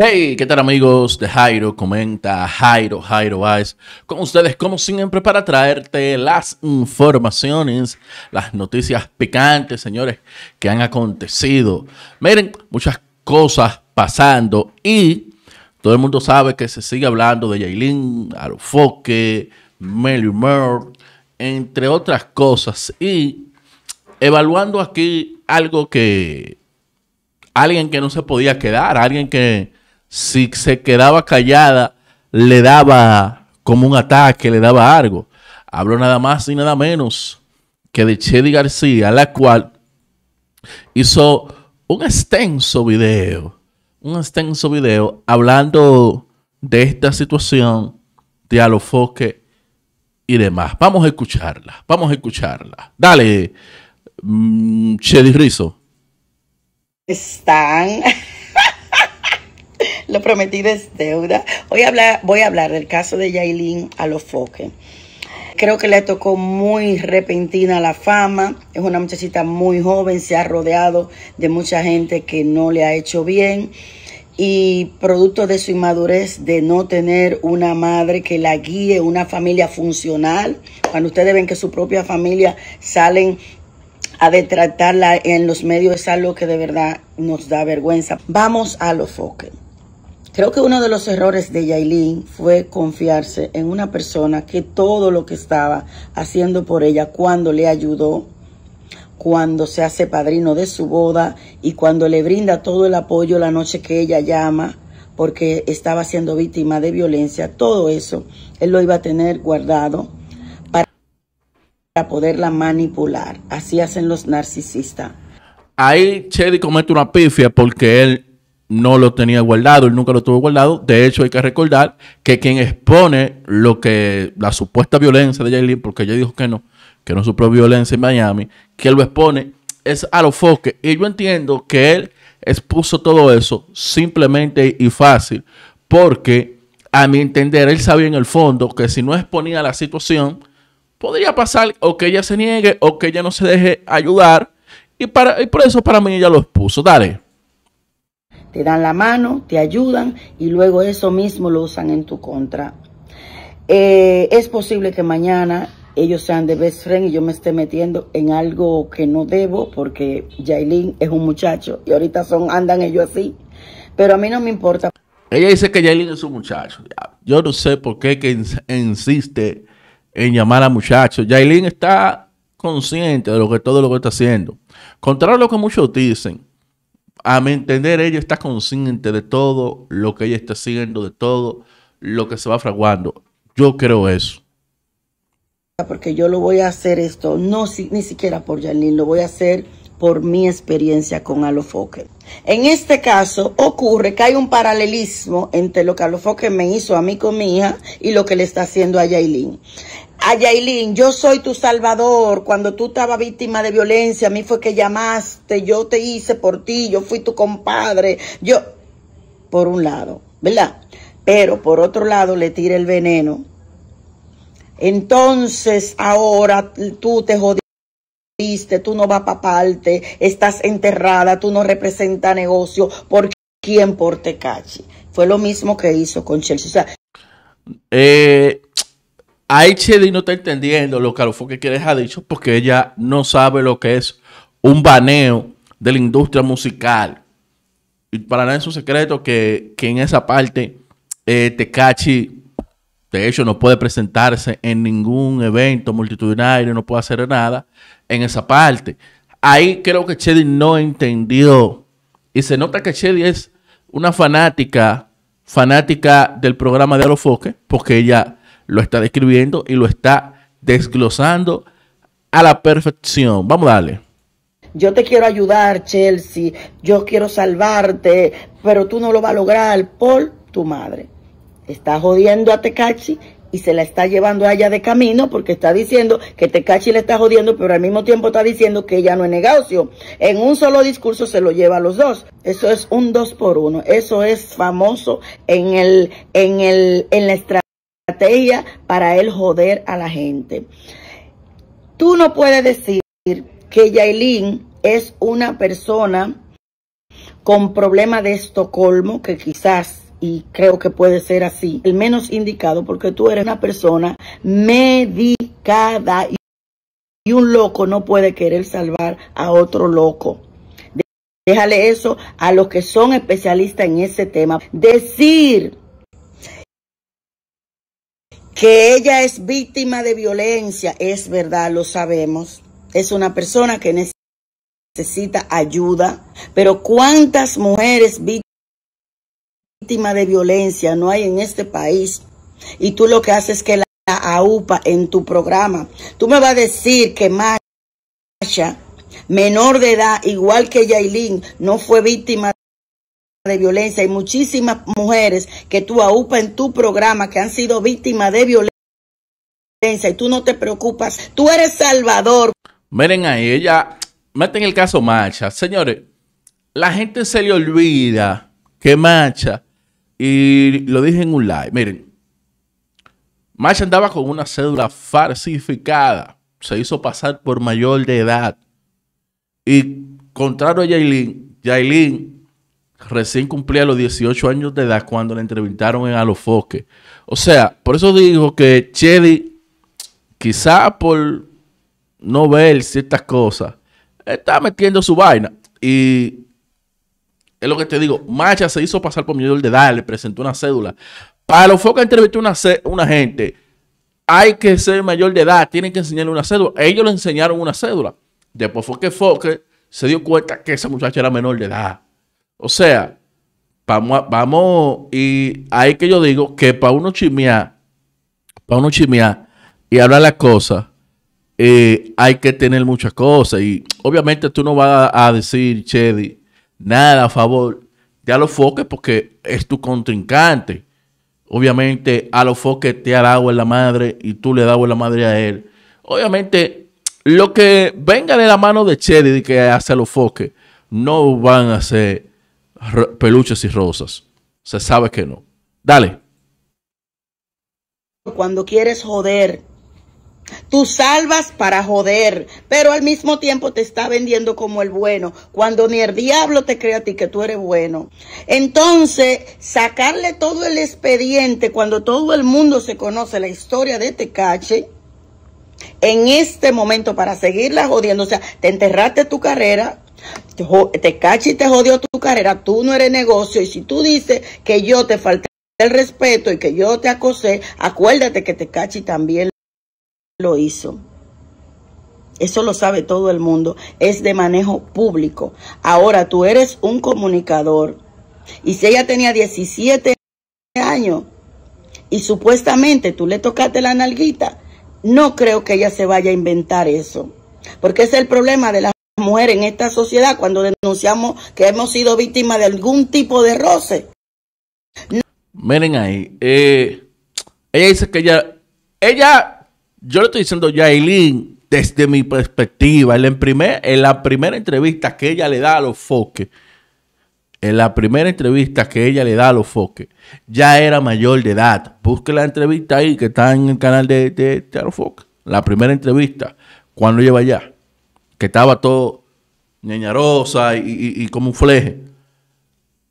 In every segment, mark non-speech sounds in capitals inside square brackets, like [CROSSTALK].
Hey, ¿qué tal amigos de Jairo? Comenta Jairo, Jairo Vice, con ustedes como siempre para traerte las informaciones, las noticias picantes, señores, que han acontecido. Miren, muchas cosas pasando y todo el mundo sabe que se sigue hablando de Jailin, Arufoque, Melly Merle, entre otras cosas. Y evaluando aquí algo que alguien que no se podía quedar, alguien que si se quedaba callada, le daba como un ataque, le daba algo. Hablo nada más y nada menos que de Chedi García, la cual hizo un extenso video, un extenso video hablando de esta situación de alofoque y demás. Vamos a escucharla, vamos a escucharla. Dale, mm, Chedi Rizo. Están lo prometido es deuda. Hoy hablar, voy a hablar del caso de Yailin foques Creo que le tocó muy repentina la fama. Es una muchachita muy joven, se ha rodeado de mucha gente que no le ha hecho bien y producto de su inmadurez de no tener una madre que la guíe, una familia funcional. Cuando ustedes ven que su propia familia salen a detratarla en los medios es algo que de verdad nos da vergüenza. Vamos a los foques. Creo que uno de los errores de Yailin fue confiarse en una persona que todo lo que estaba haciendo por ella cuando le ayudó, cuando se hace padrino de su boda y cuando le brinda todo el apoyo la noche que ella llama porque estaba siendo víctima de violencia, todo eso él lo iba a tener guardado para poderla manipular. Así hacen los narcisistas. Ahí Chedi comete una pifia porque él no lo tenía guardado, él nunca lo tuvo guardado. De hecho, hay que recordar que quien expone lo que la supuesta violencia de Jaylin, porque ella dijo que no, que no supo violencia en Miami, que lo expone es a los foques. Y yo entiendo que él expuso todo eso simplemente y fácil, porque a mi entender, él sabía en el fondo que si no exponía la situación, podría pasar o que ella se niegue o que ella no se deje ayudar. Y, para, y por eso para mí ella lo expuso. Dale te dan la mano, te ayudan y luego eso mismo lo usan en tu contra. Eh, es posible que mañana ellos sean de best friend y yo me esté metiendo en algo que no debo porque Jailin es un muchacho y ahorita son andan ellos así, pero a mí no me importa. Ella dice que Jailin es un muchacho. Yo no sé por qué que insiste en llamar a muchachos Jailin está consciente de lo que todo lo que está haciendo. Contra a lo que muchos dicen, a mi entender, ella está consciente de todo lo que ella está haciendo, de todo lo que se va fraguando. Yo creo eso. Porque yo lo voy a hacer esto, no si, ni siquiera por Janine, lo voy a hacer por mi experiencia con Alofoque. En este caso ocurre que hay un paralelismo entre lo que Alofoque me hizo a mí con mi hija y lo que le está haciendo a Yailin. Yailin, yo soy tu salvador. Cuando tú estabas víctima de violencia, a mí fue que llamaste, yo te hice por ti, yo fui tu compadre. Yo, por un lado, ¿verdad? Pero por otro lado le tira el veneno. Entonces ahora tú te jodiste, tú no vas para parte, estás enterrada, tú no representas negocio. ¿Por quién? Por Tecachi. Fue lo mismo que hizo con Chelsea. eh, Ahí Chedi no está entendiendo lo que Arofoque que quieres ha dicho porque ella no sabe lo que es un baneo de la industria musical. Y para nada es un secreto que, en esa parte eh, Tecachi, de hecho, no puede presentarse en ningún evento multitudinario, no puede hacer nada en esa parte. Ahí creo que Chedi no entendió. Y se nota que Chedi es una fanática, fanática del programa de Arofoque porque ella lo está describiendo y lo está desglosando a la perfección. Vamos dale. Yo te quiero ayudar, Chelsea. Yo quiero salvarte, pero tú no lo vas a lograr por tu madre. Está jodiendo a Tecachi y se la está llevando allá de camino porque está diciendo que Tecachi le está jodiendo, pero al mismo tiempo está diciendo que ella no es negocio. En un solo discurso se lo lleva a los dos. Eso es un dos por uno. Eso es famoso en el, en el, en la estrategia para él joder a la gente. Tú no puedes decir que Yailin es una persona con problema de Estocolmo, que quizás, y creo que puede ser así, el menos indicado, porque tú eres una persona medicada y un loco no puede querer salvar a otro loco. Déjale eso a los que son especialistas en ese tema. Decir que ella es víctima de violencia, es verdad, lo sabemos. Es una persona que necesita ayuda, pero ¿cuántas mujeres víctimas de violencia no hay en este país? Y tú lo que haces es que la AUPA en tu programa, tú me vas a decir que Masha, menor de edad, igual que Yailin, no fue víctima de de violencia. Hay muchísimas mujeres que tú aupa en tu programa que han sido víctimas de violencia y tú no te preocupas. Tú eres salvador. Miren ahí, ella, meten el caso Macha. Señores, la gente se le olvida que Macha, y lo dije en un live, miren, Macha andaba con una cédula falsificada. Se hizo pasar por mayor de edad. Y contrario a Yailin, Yailin recién cumplía los 18 años de edad cuando la entrevistaron en Alofoque. O sea, por eso digo que Chedi, quizá por no ver ciertas cosas, está metiendo su vaina. Y es lo que te digo, Macha se hizo pasar por mayor de edad, le presentó una cédula. Para Alofoque entrevistó una, una gente. Hay que ser mayor de edad, tienen que enseñarle una cédula. Ellos le enseñaron una cédula. Después fue que Foque se dio cuenta que esa muchacha era menor de edad. O sea, vamos, vamos, y ahí que yo digo que para uno chimear, para uno chimear y hablar las cosas, eh, hay que tener muchas cosas. Y obviamente tú no vas a, decir, Chedi, nada a favor de Alofoque porque es tu contrincante. Obviamente a los foques te ha dado en la madre y tú le das en la madre a él. Obviamente lo que venga de la mano de Chedi que hace a los foques no van a ser peluches y rosas. Se sabe que no. Dale. Cuando quieres joder, tú salvas para joder, pero al mismo tiempo te está vendiendo como el bueno, cuando ni el diablo te cree a ti que tú eres bueno. Entonces, sacarle todo el expediente cuando todo el mundo se conoce la historia de Tecache este en este momento para seguirla jodiendo, o sea, te enterraste tu carrera, te, te te jodió tu carrera, tú no eres negocio. Y si tú dices que yo te falté el respeto y que yo te acosé, acuérdate que te cachi también lo hizo. Eso lo sabe todo el mundo. Es de manejo público. Ahora tú eres un comunicador. Y si ella tenía 17 años y supuestamente tú le tocaste la nalguita, no creo que ella se vaya a inventar eso. Porque es el problema de la mujer en esta sociedad cuando denunciamos que hemos sido víctimas de algún tipo de roce. Miren ahí, eh, ella dice que ella, ella, yo le estoy diciendo Yailin desde mi perspectiva, en, la primer, en la primera entrevista que ella le da a los foques, en la primera entrevista que ella le da a los foques, ya era mayor de edad. Busque la entrevista ahí que está en el canal de, de, La primera entrevista, cuando lleva ya que estaba todo ñeñarosa y, como un fleje.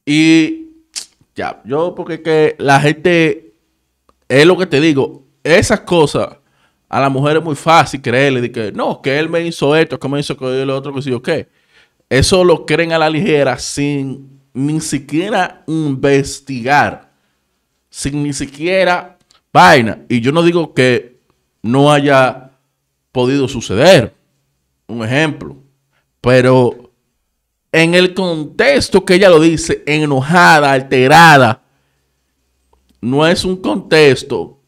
Y ya, yo porque que la gente, es lo que te digo, esas cosas a la mujer es muy fácil creerle que no, que él me hizo esto, que me hizo lo otro, que sí yo qué. Eso lo creen a la ligera sin ni siquiera investigar, sin ni siquiera vaina. Y yo no digo que no haya podido suceder, un ejemplo. Pero en el contexto que ella lo dice, enojada, alterada, no es un contexto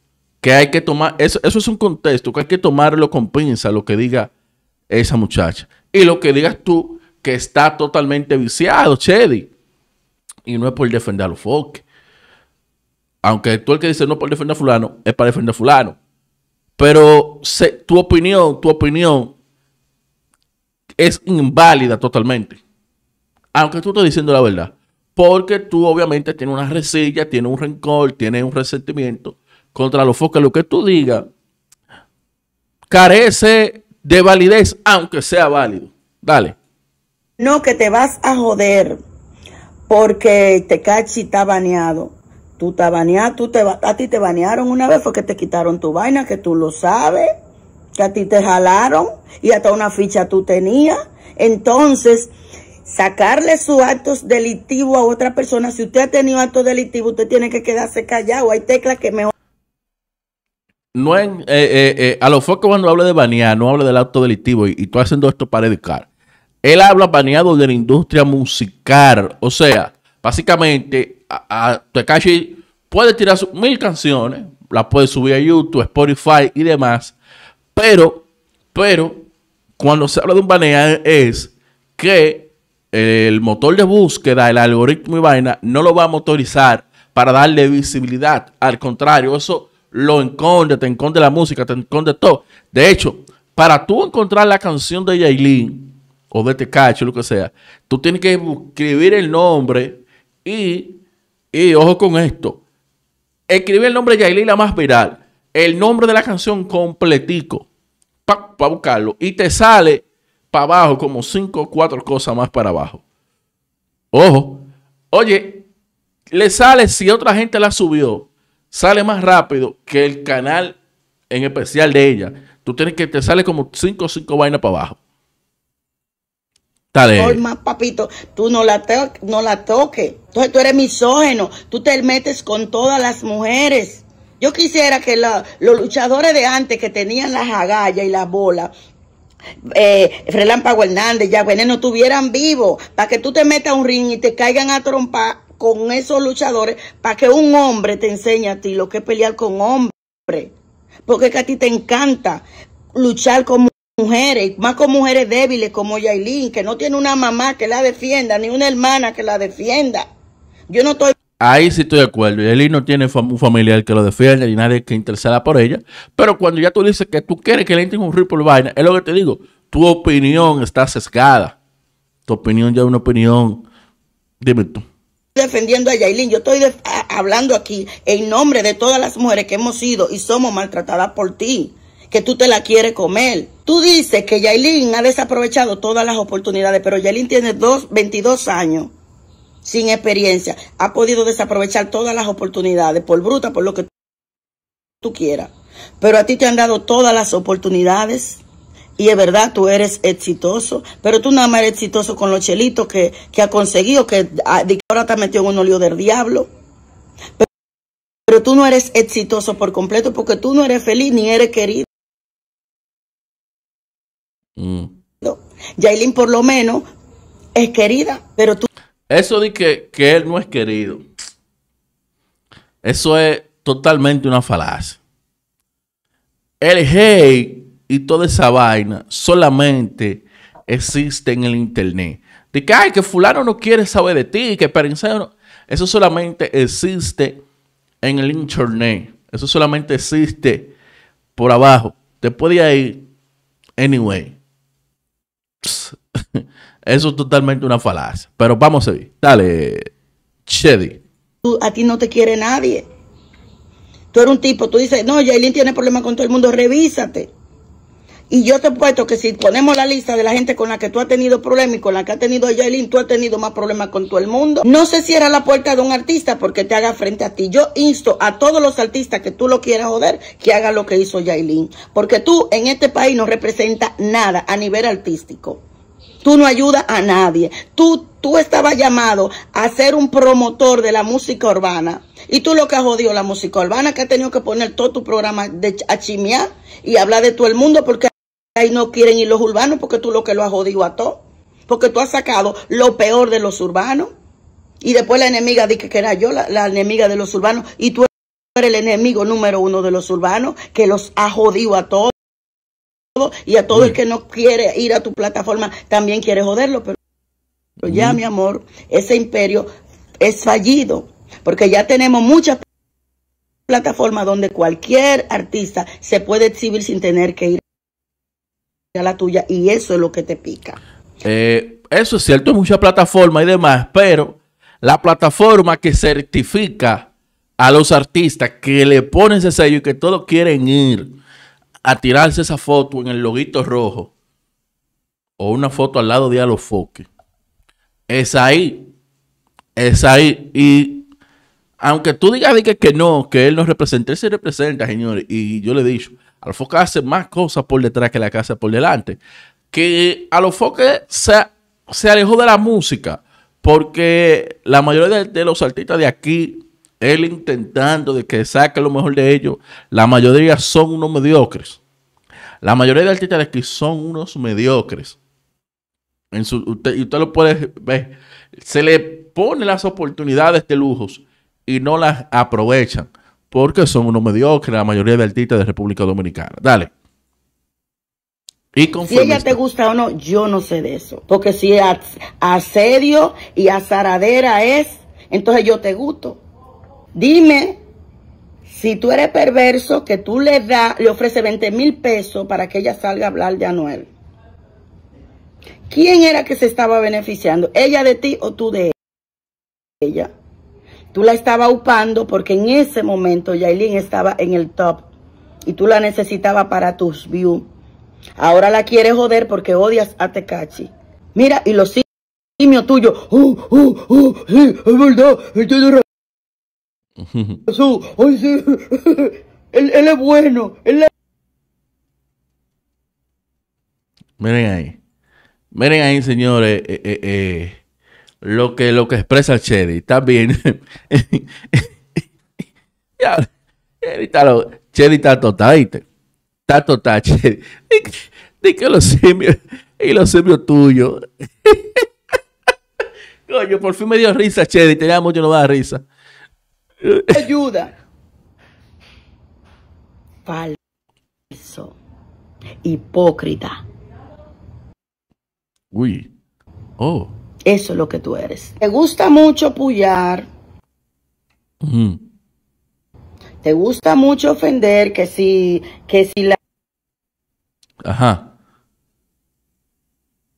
que hay que tomar, eso, eso es un contexto que hay que tomarlo con pinza, lo que diga esa muchacha. Y lo que digas tú, que está totalmente viciado, Chedi. Y no es por defender a los foques. Aunque tú el que dice no es por defender a fulano, es para defender a fulano. Pero tu opinión, tu opinión es inválida totalmente. Aunque tú estés diciendo la verdad. Porque tú obviamente tienes una resilla, tienes un rencor, tienes un resentimiento contra los focos. Lo que tú digas carece de validez, aunque sea válido. Dale. No, que te vas a joder porque Tecachi está baneado. Tú te baneado, tú te, a ti te banearon una vez porque te quitaron tu vaina, que tú lo sabes que a ti te jalaron y hasta una ficha tú tenías. Entonces, sacarle sus actos delictivos a otra persona, si usted ha tenido actos delictivos, usted tiene que quedarse callado. Hay teclas que mejor... No en eh, eh, eh, a lo foco cuando habla de banear, no habla del acto delictivo y, tú haciendo esto para educar. Él habla baneado de la industria musical. O sea, básicamente, a, tu Tekashi puede tirar mil canciones, las puede subir a YouTube, Spotify y demás, pero, pero, cuando se habla de un banear es que el motor de búsqueda, el algoritmo y vaina, no lo va a motorizar para darle visibilidad. Al contrario, eso lo enconde, te enconde la música, te enconde todo. De hecho, para tú encontrar la canción de Yailin o de Tecacho, lo que sea, tú tienes que escribir el nombre y, y ojo con esto, escribir el nombre de Yailin la más viral, el nombre de la canción completico para buscarlo y te sale para abajo como cinco o cuatro cosas más para abajo. Ojo, oye, le sale si otra gente la subió, sale más rápido que el canal en especial de ella. Tú tienes que te sale como cinco o cinco vainas para abajo. Dale. más papito, tú no la, no la toques. Entonces tú eres misógeno, tú te metes con todas las mujeres. Yo quisiera que los luchadores de antes que tenían las agallas y las bolas, eh, Relámpago Hernández, ya no estuvieran vivos para que tú te metas un ring y te caigan a trompar con esos luchadores para que un hombre te enseñe a ti lo que es pelear con hombre. Porque es que a ti te encanta luchar con mujeres, más con mujeres débiles como Yailin, que no tiene una mamá que la defienda, ni una hermana que la defienda. Yo no estoy Ahí sí estoy de acuerdo. Yailin no tiene un familiar que lo defienda ni nadie que interceda por ella. Pero cuando ya tú dices que tú quieres que le entren un ripple vaina, es lo que te digo. Tu opinión está sesgada. Tu opinión ya es una opinión. Dime tú defendiendo a Yailin, yo estoy hablando aquí en nombre de todas las mujeres que hemos sido y somos maltratadas por ti, que tú te la quieres comer. Tú dices que Yailin ha desaprovechado todas las oportunidades, pero Yailin tiene dos, 22 años sin experiencia, ha podido desaprovechar todas las oportunidades, por bruta, por lo que tú quieras. Pero a ti te han dado todas las oportunidades. Y es verdad, tú eres exitoso, pero tú nada más eres exitoso con los chelitos que, ha conseguido, que ah, ahora te metido en un olio del diablo. Pero, tú no eres exitoso por completo porque tú no eres feliz ni eres querido. No. Mm. Yailin por lo menos es querida, pero tú eso de que, que él no es querido, eso es totalmente una falacia. El hate y toda esa vaina solamente existe en el internet. De que, ay, que fulano no quiere saber de ti, que perencero. Eso solamente existe en el internet. Eso solamente existe por abajo. Te podía ir, anyway. [LAUGHS] Eso es totalmente una falacia. Pero vamos a ver. Dale, Chedi. A ti no te quiere nadie. Tú eres un tipo, tú dices, no, Jailin tiene problemas con todo el mundo, revísate. Y yo te puesto que si ponemos la lista de la gente con la que tú has tenido problemas y con la que ha tenido Jailin, tú has tenido más problemas con todo el mundo. No se cierra la puerta de un artista porque te haga frente a ti. Yo insto a todos los artistas que tú lo quieras joder que hagan lo que hizo Jailin. Porque tú en este país no representas nada a nivel artístico. Tú no ayudas a nadie. Tú, tú estabas llamado a ser un promotor de la música urbana. Y tú lo que has jodido la música urbana, que has tenido que poner todo tu programa de, a y hablar de todo el mundo porque ahí no quieren ir los urbanos porque tú lo que lo has jodido a todo. Porque tú has sacado lo peor de los urbanos. Y después la enemiga dije que era yo la, la enemiga de los urbanos. Y tú eres el enemigo número uno de los urbanos que los ha jodido a todos y a todo el mm. que no quiere ir a tu plataforma también quiere joderlo. Pero ya, mm. mi amor, ese imperio es fallido porque ya tenemos muchas plataformas donde cualquier artista se puede exhibir sin tener que ir a la tuya y eso es lo que te pica. Eh, eso es cierto, muchas plataformas y demás, pero la plataforma que certifica a los artistas que le ponen ese sello y que todos quieren ir a tirarse esa foto en el loguito rojo o una foto al lado de Alofoque. Es ahí. Es ahí. Y aunque tú digas que, que no, que él no representa, él se representa, señores. Y yo le he dicho, Alofoque hace más cosas por detrás que la casa por delante. Que Alofoque se, se alejó de la música porque la mayoría de los artistas de aquí él intentando de que saque lo mejor de ellos, la mayoría son unos mediocres. La mayoría de artistas de aquí son unos mediocres. En su, usted, lo puede ver. Se le pone las oportunidades de lujos y no las aprovechan porque son unos mediocres la mayoría de artistas de República Dominicana. Dale. Y si ella te gusta o no, yo no sé de eso. Porque si asedio y azaradera es, entonces yo te gusto. Dime si tú eres perverso que tú le da, le ofrece 20 mil pesos para que ella salga a hablar de Anuel. ¿Quién era que se estaba beneficiando? ¿Ella de ti o tú de ella? Tú la estabas upando porque en ese momento Yailin estaba en el top y tú la necesitabas para tus views. Ahora la quieres joder porque odias a Tecachi. Mira, y los simios tuyos, uh, uh, uh es verdad, Jesús, hoy sí, [LAUGHS] él, es bueno, Miren ahí, miren ahí, señores, eh, eh, eh, lo, que, lo que expresa Chedi, está bien. [LAUGHS] Chedi está, está total, está total, Chedi. que los simios, y los simios tuyos. [LAUGHS] Coño, por fin me dio risa, Chedi, tenía mucho no da risa. Ayuda. Falso. Hipócrita. Uy. Oh. Eso es lo que tú eres. Te gusta mucho pullar. Mm. Te gusta mucho ofender que si, que si la... Ajá.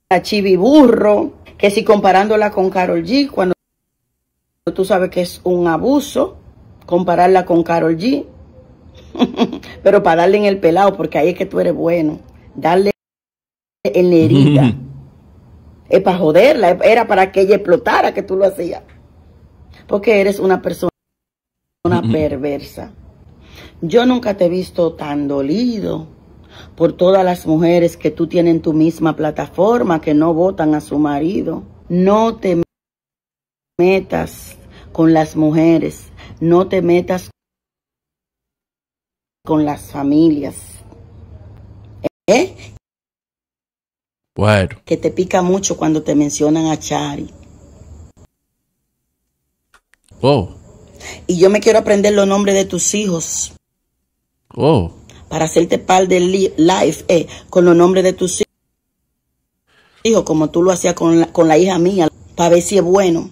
La chiviburro, que si comparándola con Carol G cuando Tú sabes que es un abuso compararla con Carol G. [LAUGHS] Pero para darle en el pelado, porque ahí es que tú eres bueno. Darle en la herida. [LAUGHS] es para joderla, era para que ella explotara que tú lo hacías. Porque eres una persona una [LAUGHS] perversa. Yo nunca te he visto tan dolido por todas las mujeres que tú tienes en tu misma plataforma que no votan a su marido. No te metas con las mujeres, no te metas con las familias. ¿Eh? Bueno. Que te pica mucho cuando te mencionan a Chari. oh, Y yo me quiero aprender los nombres de tus hijos. oh, Para hacerte par de life eh, con los nombres de tus hijos, como tú lo hacías con con la hija mía, para ver si es bueno.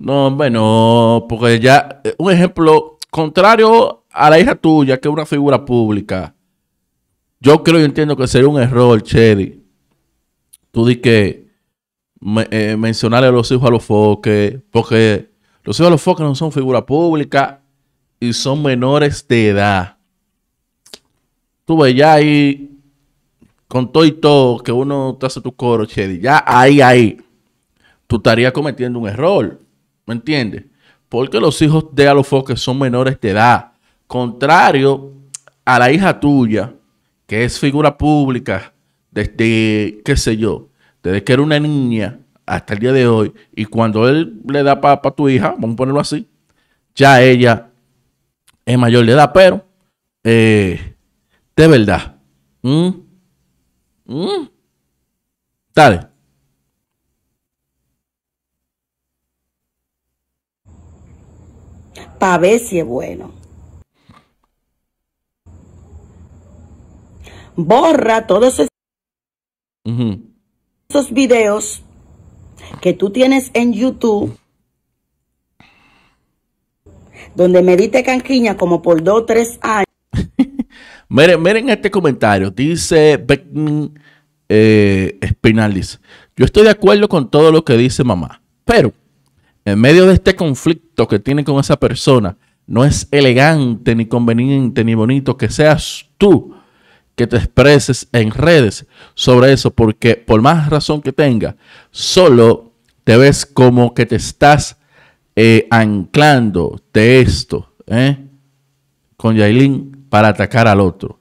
No, bueno, porque ya, eh, un ejemplo contrario a la hija tuya, que es una figura pública, yo creo y entiendo que sería un error, Chedi. Tú di que eh, mencionarle a los hijos a los foques, porque los hijos a los foques no son figura pública y son menores de edad. Tú ves, ya ahí, con todo y todo, que uno te hace tu coro, Chedi, ya ahí, ahí, tú estarías cometiendo un error. ¿Me entiendes? Porque los hijos de Alofoque son menores de edad. Contrario a la hija tuya, que es figura pública desde, qué sé yo, desde que era una niña hasta el día de hoy, y cuando él le da para a tu hija, vamos a ponerlo así, ya ella es mayor de edad, pero eh, de verdad. ¿Mm? ¿Mm? para ver si es bueno. Borra todos esos, videos que tú tienes en YouTube donde medite canquiña como por dos o tres años. [LAUGHS] miren, miren este comentario. Dice Beckman eh, Spinalis. Yo estoy de acuerdo con todo lo que dice mamá, pero en medio de este conflicto que tiene con esa persona, no es elegante, ni conveniente, ni bonito que seas tú que te expreses en redes sobre eso, porque por más razón que tenga, solo te ves como que te estás eh, anclando de esto ¿eh? con Yailin para atacar al otro.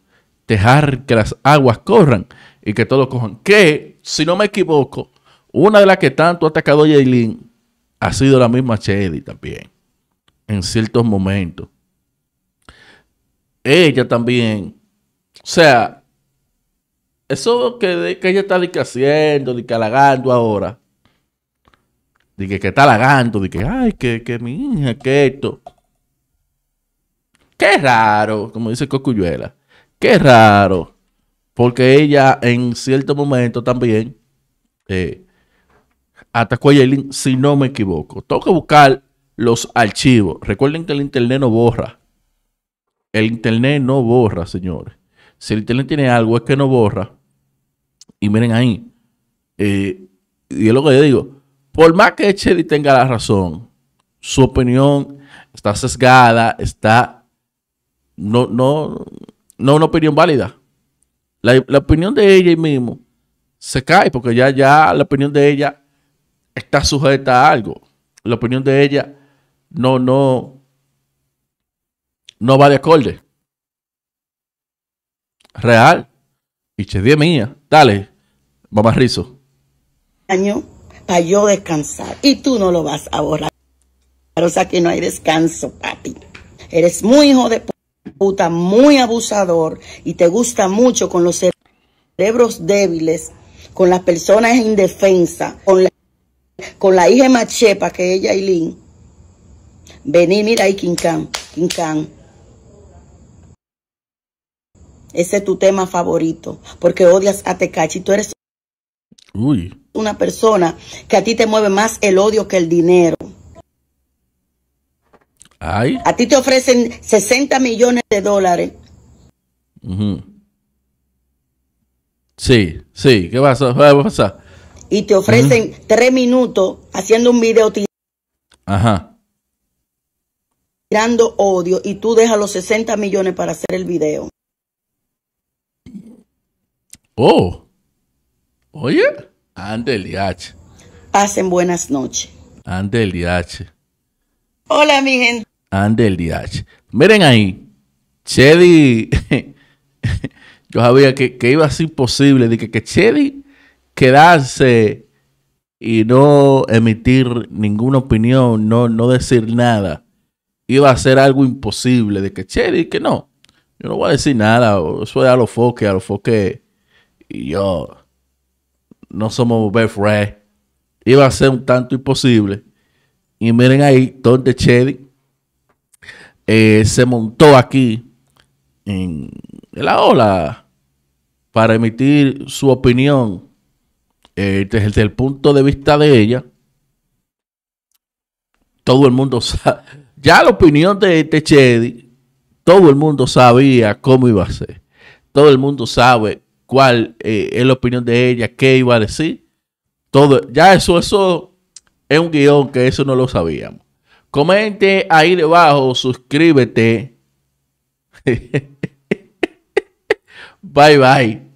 Dejar que las aguas corran y que todo cojan. Que, si no me equivoco, una de las que tanto ha atacado a Yailin ha sido la misma Chedi también, en ciertos momentos. Ella también, o sea, eso que, ella está haciendo, de que halagando ahora, de que, está halagando, de que, ay, que, que mi hija, que esto. Qué raro, como dice Cocuyuela, qué raro, porque ella en cierto momento también eh, atacó a si no me equivoco. Tengo que buscar los archivos. Recuerden que el Internet no borra. El Internet no borra, señores. Si el Internet tiene algo, es que no borra. Y miren ahí. Eh, y es lo que yo digo. Por más que Chedi tenga la razón, su opinión está sesgada, está. No, no, no una opinión válida. La, opinión de ella mismo se cae, porque ya, ya la opinión de ella está sujeta a algo. La opinión de ella no, no, no va de acorde. Real. Y che, mía. Dale, mamá Rizo. Año para yo descansar. Y tú no lo vas a borrar. O sea que no hay descanso, papi. Eres muy hijo de puta, muy abusador y te gusta mucho con los cerebros débiles, con las personas indefensas, con, con la hija de Machepa, que ella y Lin Vení, mira ahí, Quincán, Can Ese es tu tema favorito, porque odias a Tecachi. Tú eres una persona que a ti te mueve más el odio que el dinero. Ay. A ti te ofrecen 60 millones de dólares. Sí, sí, ¿qué pasa? ¿Qué pasa? y te ofrecen tres minutos haciendo un video Ajá. tirando odio y tú dejas los 60 millones para hacer el video. Oh. Oye, el H. Hacen buenas noches. el H. Hola, mi gente. el H. Miren ahí. Chedi. [LAUGHS] Yo sabía que, iba a ser posible. de que, que Chedi quedarse y no emitir ninguna opinión, no, decir nada, iba a ser algo imposible de que, Chedi que no, yo no voy a decir nada, eso es a los Foque a los Foque y yo, no somos best friends, iba a ser un tanto imposible. Y miren ahí, donde Chedi eh, se montó aquí en la ola para emitir su opinión eh, desde el punto de vista de ella, todo el mundo sabe, ya la opinión de, de Chedi, todo el mundo sabía cómo iba a ser. Todo el mundo sabe cuál eh, es la opinión de ella, qué iba a decir. Todo, ya eso, eso es un guión que eso no lo sabíamos. Comente ahí debajo, suscríbete. [LAUGHS] bye bye.